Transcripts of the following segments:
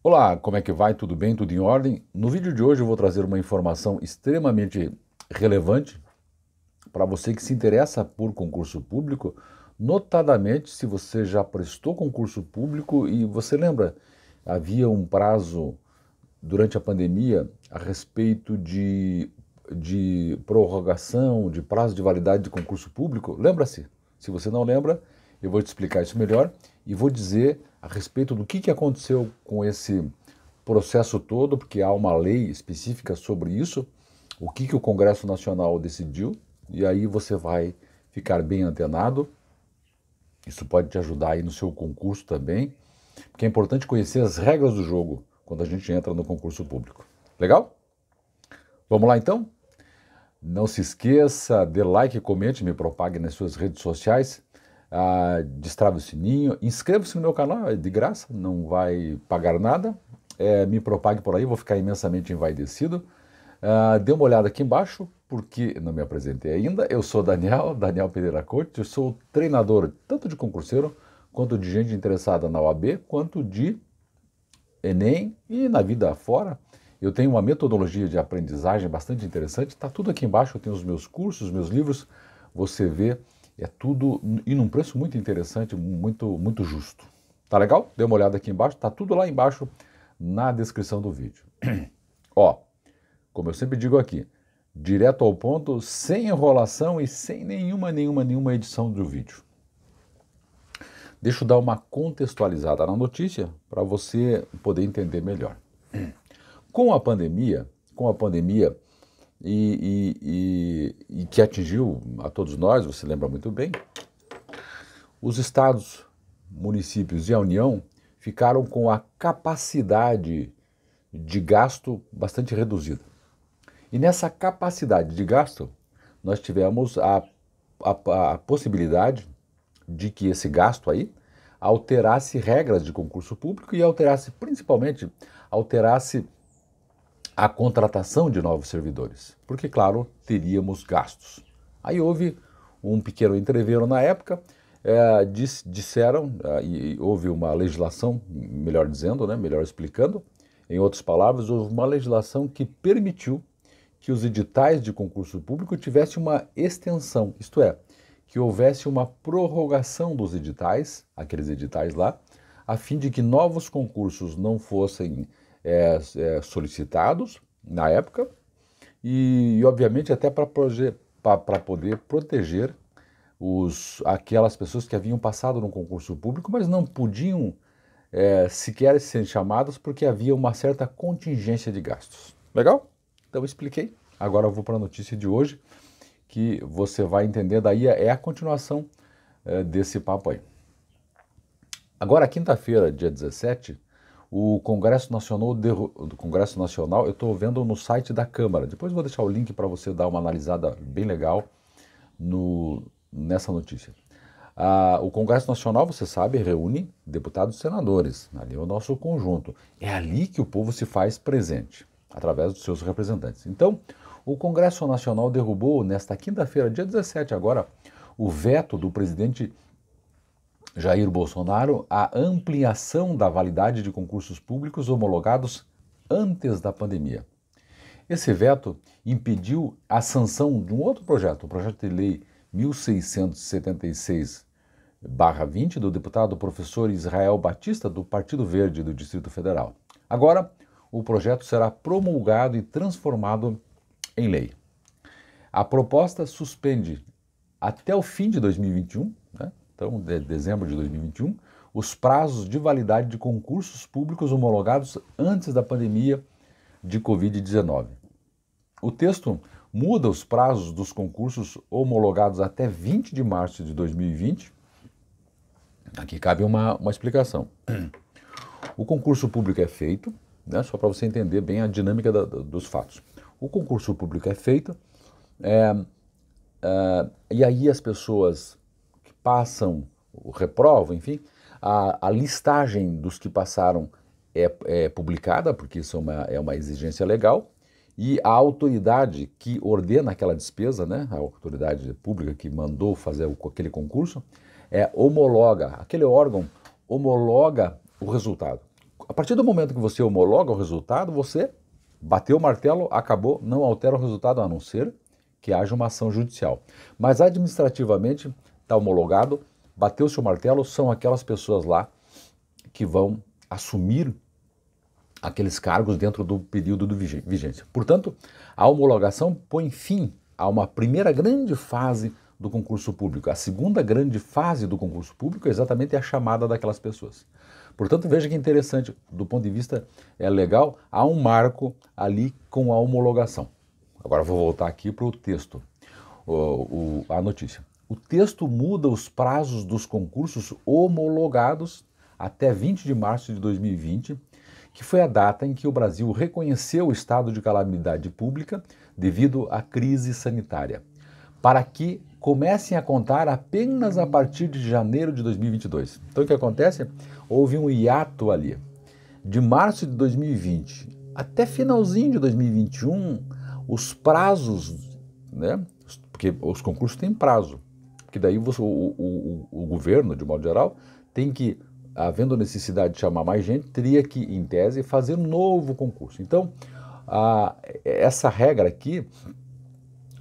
Olá, como é que vai? Tudo bem? Tudo em ordem? No vídeo de hoje eu vou trazer uma informação extremamente relevante para você que se interessa por concurso público, notadamente se você já prestou concurso público e você lembra, havia um prazo durante a pandemia a respeito de, de prorrogação, de prazo de validade de concurso público. Lembra-se? Se você não lembra, eu vou te explicar isso melhor e vou dizer a respeito do que, que aconteceu com esse processo todo, porque há uma lei específica sobre isso, o que, que o Congresso Nacional decidiu, e aí você vai ficar bem antenado. Isso pode te ajudar aí no seu concurso também, porque é importante conhecer as regras do jogo quando a gente entra no concurso público. Legal? Vamos lá então? Não se esqueça, dê like, comente, me propague nas suas redes sociais ah, o sininho, inscreva-se no meu canal, é de graça, não vai pagar nada. É, me propague por aí, vou ficar imensamente envaidecido. Ah, dê uma olhada aqui embaixo, porque não me apresentei ainda. Eu sou Daniel, Daniel Pereira Corte, eu sou treinador tanto de concurseiro, quanto de gente interessada na OAB, quanto de Enem e na vida afora. Eu tenho uma metodologia de aprendizagem bastante interessante, está tudo aqui embaixo, eu tenho os meus cursos, os meus livros, você vê é tudo e num preço muito interessante, muito muito justo. Tá legal? Dê uma olhada aqui embaixo, tá tudo lá embaixo na descrição do vídeo. Ó, como eu sempre digo aqui, direto ao ponto, sem enrolação e sem nenhuma nenhuma nenhuma edição do vídeo. Deixa eu dar uma contextualizada na notícia para você poder entender melhor. Com a pandemia, com a pandemia, e, e, e, e que atingiu a todos nós, você lembra muito bem, os estados, municípios e a União ficaram com a capacidade de gasto bastante reduzida. E nessa capacidade de gasto, nós tivemos a, a, a, possibilidade de que esse gasto aí alterasse regras de concurso público e alterasse, principalmente, alterasse a contratação de novos servidores, porque, claro, teríamos gastos. Aí houve um pequeno entreveiro na época, é, diz, disseram, é, e houve uma legislação, melhor dizendo, né, melhor explicando, em outras palavras, houve uma legislação que permitiu que os editais de concurso público tivessem uma extensão, isto é, que houvesse uma prorrogação dos editais, aqueles editais lá, a fim de que novos concursos não fossem é, é, solicitados na época e, obviamente, até para poder proteger os, aquelas pessoas que haviam passado no concurso público, mas não podiam é, sequer ser chamadas porque havia uma certa contingência de gastos. Legal? Então expliquei. Agora eu vou para a notícia de hoje, que você vai entender, daí é, é a continuação é, desse papo aí. Agora, quinta-feira, dia 17, o Congresso Nacional, derru... do Congresso Nacional eu estou vendo no site da Câmara. Depois vou deixar o link para você dar uma analisada bem legal no... nessa notícia. Ah, o Congresso Nacional, você sabe, reúne deputados e senadores. Ali é o nosso conjunto. É ali que o povo se faz presente, através dos seus representantes. Então, o Congresso Nacional derrubou, nesta quinta-feira, dia 17 agora, o veto do presidente Jair Bolsonaro a ampliação da validade de concursos públicos homologados antes da pandemia. Esse veto impediu a sanção de um outro projeto, o projeto de lei 1676-20 do deputado professor Israel Batista do Partido Verde do Distrito Federal. Agora, o projeto será promulgado e transformado em lei. A proposta suspende até o fim de 2021 né, então de dezembro de 2021, os prazos de validade de concursos públicos homologados antes da pandemia de Covid-19. O texto muda os prazos dos concursos homologados até 20 de março de 2020. Aqui cabe uma, uma explicação. O concurso público é feito, né, só para você entender bem a dinâmica da, da, dos fatos. O concurso público é feito é, é, e aí as pessoas passam, reprovam, enfim, a, a listagem dos que passaram é, é, publicada, porque isso é uma, é uma exigência legal, e a autoridade que ordena aquela despesa, né, a autoridade pública que mandou fazer o, aquele concurso, é, homologa, aquele órgão homologa o resultado. A partir do momento que você homologa o resultado, você bateu o martelo, acabou, não altera o resultado, a não ser que haja uma ação judicial. Mas administrativamente está homologado, bateu seu martelo, são aquelas pessoas lá que vão assumir aqueles cargos dentro do período de vigência. Portanto, a homologação põe fim a uma primeira grande fase do concurso público. A segunda grande fase do concurso público é exatamente a chamada daquelas pessoas. Portanto, veja que interessante, do ponto de vista é legal, há um marco ali com a homologação. Agora vou voltar aqui para o texto, o, a notícia o texto muda os prazos dos concursos homologados até 20 de março de 2020, que foi a data em que o Brasil reconheceu o estado de calamidade pública devido à crise sanitária, para que comecem a contar apenas a partir de janeiro de 2022. Então o que acontece? Houve um hiato ali. De março de 2020 até finalzinho de 2021, os prazos, né? Porque os concursos têm prazo porque daí você, o, o, o, o governo, de modo geral, tem que, havendo necessidade de chamar mais gente, teria que, em tese, fazer um novo concurso. Então, a, essa regra aqui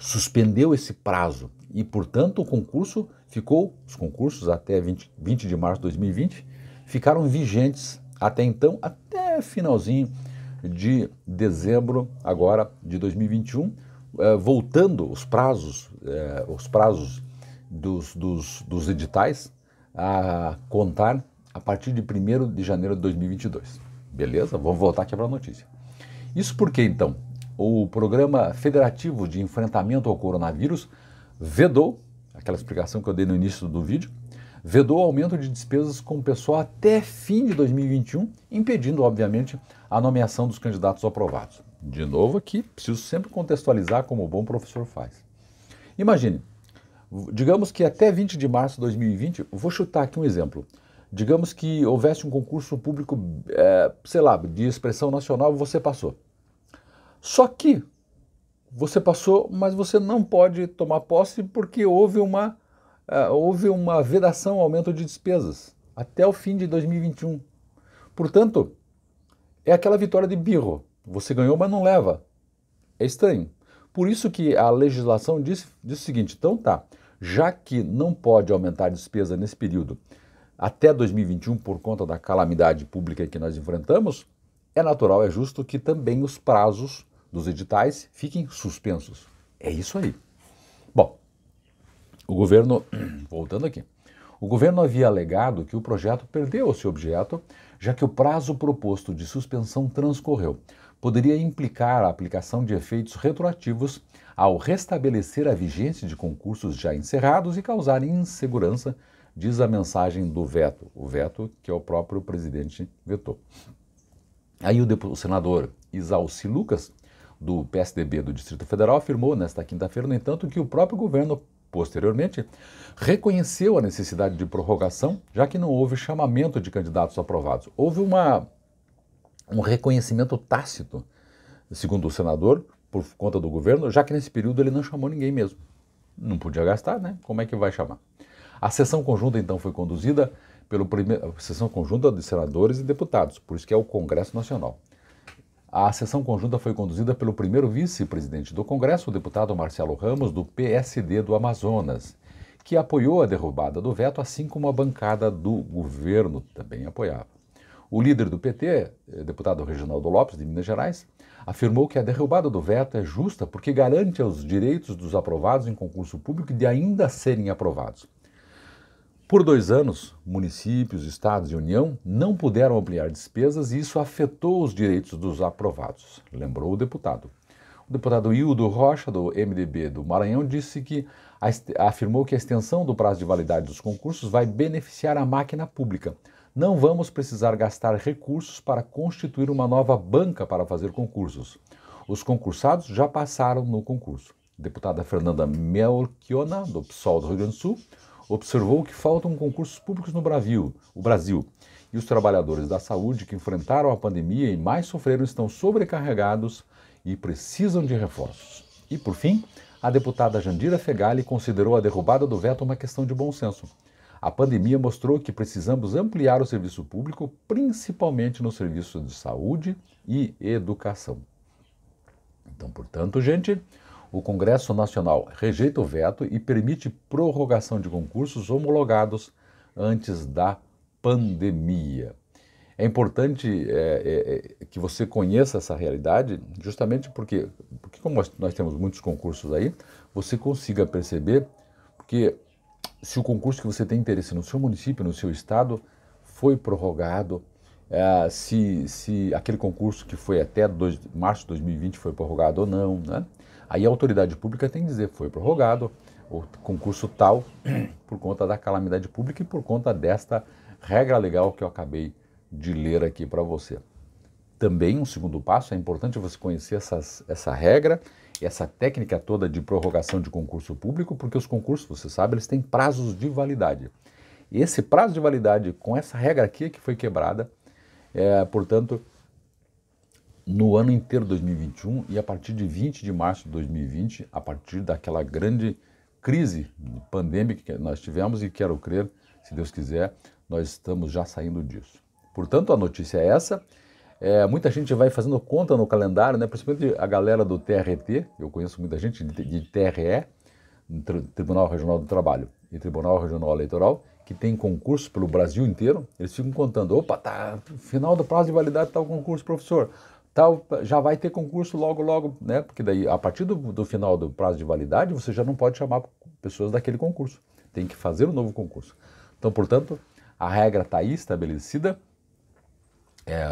suspendeu esse prazo e, portanto, o concurso ficou, os concursos até 20, 20 de março de 2020 ficaram vigentes até então, até finalzinho de dezembro agora de 2021, eh, voltando os prazos, eh, os prazos dos, dos, dos editais a contar a partir de 1 de janeiro de 2022. Beleza? Vamos voltar aqui para a notícia. Isso porque, então, o Programa Federativo de Enfrentamento ao Coronavírus vedou, aquela explicação que eu dei no início do vídeo, vedou o aumento de despesas com o pessoal até fim de 2021, impedindo, obviamente, a nomeação dos candidatos aprovados. De novo aqui, preciso sempre contextualizar como o bom professor faz. Imagine, Digamos que até 20 de março de 2020, vou chutar aqui um exemplo. Digamos que houvesse um concurso público, é, sei lá, de expressão nacional, você passou. Só que você passou, mas você não pode tomar posse porque houve uma, uh, houve uma vedação aumento de despesas até o fim de 2021. Portanto, é aquela vitória de birro. Você ganhou, mas não leva. É estranho. Por isso que a legislação diz, diz o seguinte, então tá, já que não pode aumentar a despesa nesse período até 2021 por conta da calamidade pública que nós enfrentamos, é natural, é justo que também os prazos dos editais fiquem suspensos. É isso aí. Bom, o governo, voltando aqui, o governo havia alegado que o projeto perdeu o seu objeto, já que o prazo proposto de suspensão transcorreu poderia implicar a aplicação de efeitos retroativos ao restabelecer a vigência de concursos já encerrados e causar insegurança, diz a mensagem do veto, o veto que é o próprio presidente vetou. Aí o, o senador Isalci Lucas, do PSDB do Distrito Federal, afirmou nesta quinta-feira, no entanto, que o próprio governo, posteriormente, reconheceu a necessidade de prorrogação, já que não houve chamamento de candidatos aprovados. Houve uma um reconhecimento tácito, segundo o senador, por conta do governo, já que nesse período ele não chamou ninguém mesmo. Não podia gastar, né? Como é que vai chamar? A sessão conjunta, então, foi conduzida pelo primeira sessão conjunta de senadores e deputados, por isso que é o Congresso Nacional. A sessão conjunta foi conduzida pelo primeiro vice-presidente do Congresso, o deputado Marcelo Ramos, do PSD do Amazonas, que apoiou a derrubada do veto, assim como a bancada do governo também apoiava. O líder do PT, eh, deputado Reginaldo Lopes, de Minas Gerais, afirmou que a derrubada do veto é justa porque garante aos direitos dos aprovados em concurso público de ainda serem aprovados. Por dois anos, municípios, estados e União não puderam ampliar despesas e isso afetou os direitos dos aprovados, lembrou o deputado. O deputado Hildo Rocha, do MDB do Maranhão, disse que afirmou que a extensão do prazo de validade dos concursos vai beneficiar a máquina pública não vamos precisar gastar recursos para constituir uma nova banca para fazer concursos. Os concursados já passaram no concurso. deputada Fernanda Melchiona, do PSOL do Rio Grande do Sul, observou que faltam concursos públicos no Brasil, o Brasil, e os trabalhadores da saúde que enfrentaram a pandemia e mais sofreram estão sobrecarregados e precisam de reforços. E por fim, a deputada Jandira Fegali considerou a derrubada do veto uma questão de bom senso a pandemia mostrou que precisamos ampliar o serviço público, principalmente no serviço de saúde e educação. Então, portanto, gente, o Congresso Nacional rejeita o veto e permite prorrogação de concursos homologados antes da pandemia. É importante é, é, é que você conheça essa realidade, justamente porque, porque como nós, nós temos muitos concursos aí, você consiga perceber que se o concurso que você tem interesse no seu município, no seu estado, foi prorrogado, é, se, se aquele concurso que foi até março de 2020 foi prorrogado ou não. Né? Aí a autoridade pública tem que dizer: foi prorrogado o concurso tal por conta da calamidade pública e por conta desta regra legal que eu acabei de ler aqui para você. Também, um segundo passo, é importante você conhecer essas, essa regra essa técnica toda de prorrogação de concurso público, porque os concursos, você sabe, eles têm prazos de validade. E esse prazo de validade, com essa regra aqui é que foi quebrada, é, portanto, no ano inteiro 2021 e a partir de 20 de março de 2020, a partir daquela grande crise pandêmica que nós tivemos e quero crer, se Deus quiser, nós estamos já saindo disso. Portanto, a notícia é essa. É, muita gente vai fazendo conta no calendário, né? principalmente a galera do TRT, eu conheço muita gente de, de TRE, Tribunal Regional do Trabalho e Tribunal Regional Eleitoral, que tem concurso pelo Brasil inteiro, eles ficam contando, opa, tá final do prazo de validade tal tá concurso, professor, tal, já vai ter concurso logo, logo, né? Porque daí, a partir do, do final do prazo de validade, você já não pode chamar pessoas daquele concurso, tem que fazer um novo concurso. Então, portanto, a regra está aí estabelecida, é,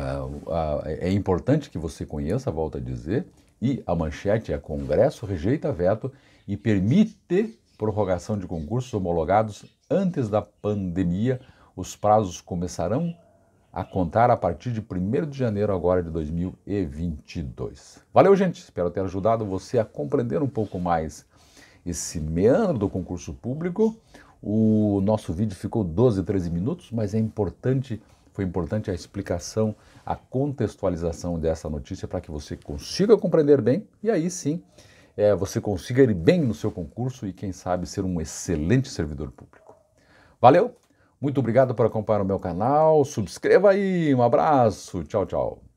é importante que você conheça, volta a dizer, e a manchete é Congresso rejeita veto e permite prorrogação de concursos homologados antes da pandemia. Os prazos começarão a contar a partir de 1 de janeiro agora de 2022. Valeu, gente. Espero ter ajudado você a compreender um pouco mais esse meandro do concurso público. O nosso vídeo ficou 12, 13 minutos, mas é importante foi importante a explicação, a contextualização dessa notícia para que você consiga compreender bem e aí sim é, você consiga ir bem no seu concurso e, quem sabe, ser um excelente servidor público. Valeu! Muito obrigado por acompanhar o meu canal, subscreva aí, um abraço, tchau, tchau.